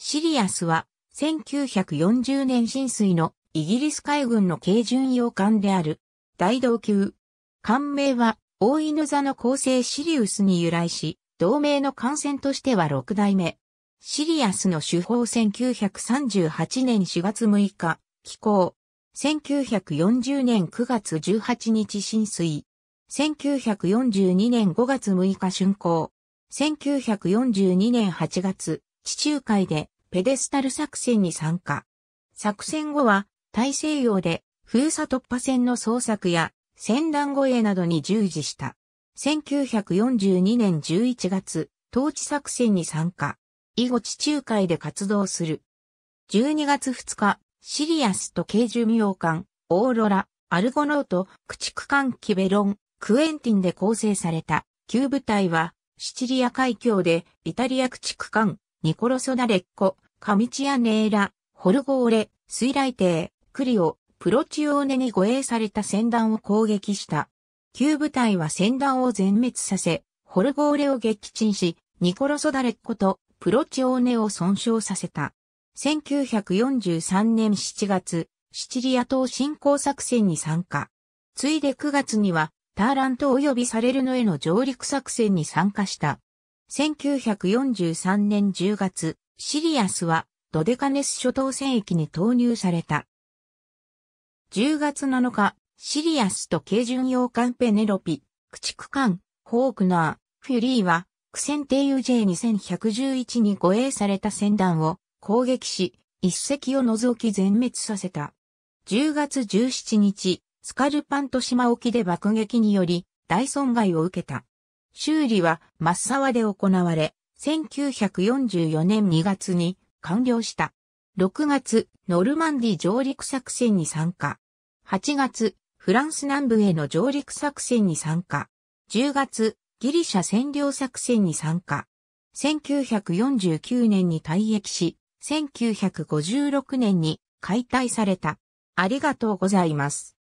シリアスは1940年浸水のイギリス海軍の軽巡洋艦である大道級。艦名は大犬座の構成シリウスに由来し、同盟の艦船としては6代目。シリアスの主砲1938年4月6日、寄港。1940年9月18日浸水。1942年5月6日竣工。1942年8月、地中海でペデスタル作戦に参加。作戦後は大西洋で封鎖突破船の捜索や戦団護衛などに従事した。1942年11月、統治作戦に参加。以後地中海で活動する。12月2日、シリアスと軽巡洋艦、オーロラ、アルゴノート、駆逐艦キベロン、クエンティンで構成された、旧部隊は、シチリア海峡でイタリア駆逐艦、ニコロソダレッコ、カミチアネーラ、ホルゴーレ、水雷艇、クリオ、プロチオーネに護衛された戦団を攻撃した。旧部隊は戦団を全滅させ、ホルゴーレを撃沈し、ニコロソダレッコとプロチオーネを損傷させた。1943年7月、シチリア島侵攻作戦に参加。ついで9月には、ターラント及びサレルノへの上陸作戦に参加した。1943年10月、シリアスはドデカネス諸島戦域に投入された。10月7日、シリアスと軽巡洋艦ペネロピ、駆逐艦、ホークナー、フュリーは、苦戦艇 UJ2111 に護衛された船団を攻撃し、一隻を除き全滅させた。10月17日、スカルパント島沖で爆撃により、大損害を受けた。修理はマッサワで行われ、1944年2月に完了した。6月、ノルマンディ上陸作戦に参加。8月、フランス南部への上陸作戦に参加。10月、ギリシャ占領作戦に参加。1949年に退役し、1956年に解体された。ありがとうございます。